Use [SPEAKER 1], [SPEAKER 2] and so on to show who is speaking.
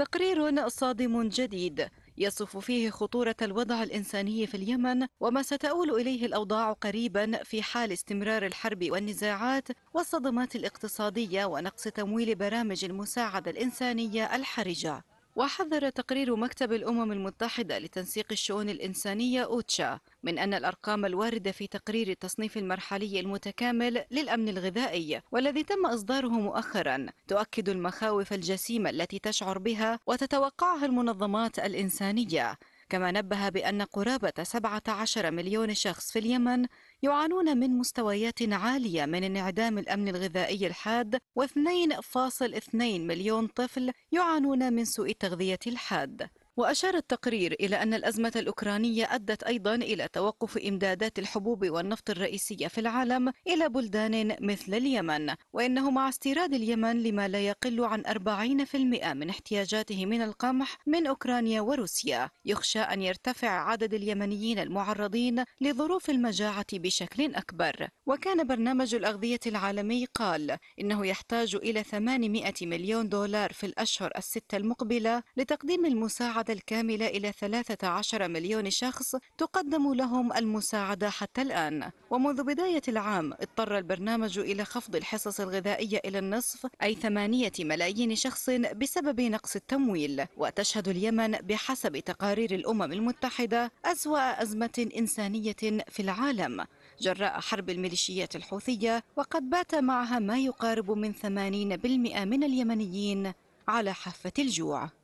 [SPEAKER 1] تقرير صادم جديد يصف فيه خطورة الوضع الإنساني في اليمن وما ستؤول إليه الأوضاع قريبا في حال استمرار الحرب والنزاعات والصدمات الاقتصادية ونقص تمويل برامج المساعدة الإنسانية الحرجة وحذر تقرير مكتب الأمم المتحدة لتنسيق الشؤون الإنسانية أوتشا من أن الأرقام الواردة في تقرير التصنيف المرحلي المتكامل للأمن الغذائي والذي تم إصداره مؤخرا تؤكد المخاوف الجسيمة التي تشعر بها وتتوقعها المنظمات الإنسانية كما نبه بأن قرابة 17 مليون شخص في اليمن يعانون من مستويات عالية من انعدام الأمن الغذائي الحاد و2.2 مليون طفل يعانون من سوء التغذية الحاد وأشار التقرير إلى أن الأزمة الأوكرانية أدت أيضا إلى توقف إمدادات الحبوب والنفط الرئيسية في العالم إلى بلدان مثل اليمن وإنه مع استيراد اليمن لما لا يقل عن 40% من احتياجاته من القمح من أوكرانيا وروسيا يخشى أن يرتفع عدد اليمنيين المعرضين لظروف المجاعة بشكل أكبر وكان برنامج الأغذية العالمي قال إنه يحتاج إلى 800 مليون دولار في الأشهر الستة المقبلة لتقديم المساعدة الكاملة إلى 13 مليون شخص تقدم لهم المساعدة حتى الآن ومنذ بداية العام اضطر البرنامج إلى خفض الحصص الغذائية إلى النصف أي 8 ملايين شخص بسبب نقص التمويل وتشهد اليمن بحسب تقارير الأمم المتحدة أسوأ أزمة إنسانية في العالم جراء حرب الميليشيات الحوثية وقد بات معها ما يقارب من 80% من اليمنيين على حافة الجوع